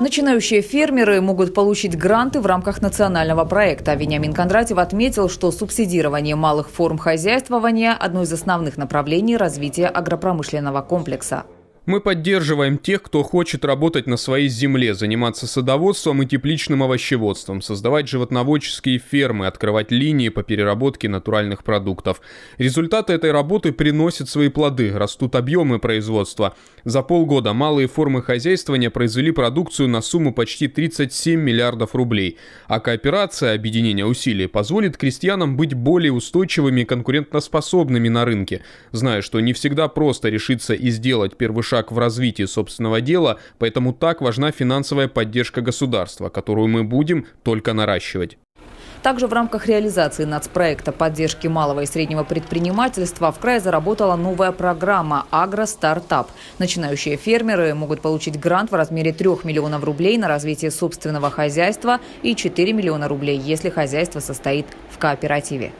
Начинающие фермеры могут получить гранты в рамках национального проекта. Вениамин Кондратьев отметил, что субсидирование малых форм хозяйствования – одно из основных направлений развития агропромышленного комплекса. Мы поддерживаем тех, кто хочет работать на своей земле, заниматься садоводством и тепличным овощеводством, создавать животноводческие фермы, открывать линии по переработке натуральных продуктов. Результаты этой работы приносят свои плоды, растут объемы производства. За полгода малые формы хозяйствования произвели продукцию на сумму почти 37 миллиардов рублей, а кооперация, объединение усилий, позволит крестьянам быть более устойчивыми и конкурентоспособными на рынке, зная, что не всегда просто решиться и сделать первый шаг шаг в развитии собственного дела, поэтому так важна финансовая поддержка государства, которую мы будем только наращивать. Также в рамках реализации нацпроекта поддержки малого и среднего предпринимательства в крае заработала новая программа «Агростартап». Начинающие фермеры могут получить грант в размере 3 миллионов рублей на развитие собственного хозяйства и 4 миллиона рублей, если хозяйство состоит в кооперативе.